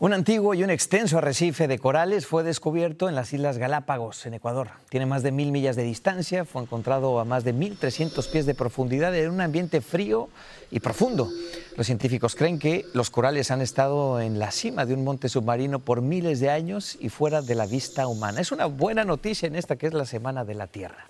Un antiguo y un extenso arrecife de corales fue descubierto en las Islas Galápagos, en Ecuador. Tiene más de mil millas de distancia, fue encontrado a más de 1.300 pies de profundidad en un ambiente frío y profundo. Los científicos creen que los corales han estado en la cima de un monte submarino por miles de años y fuera de la vista humana. Es una buena noticia en esta que es la Semana de la Tierra.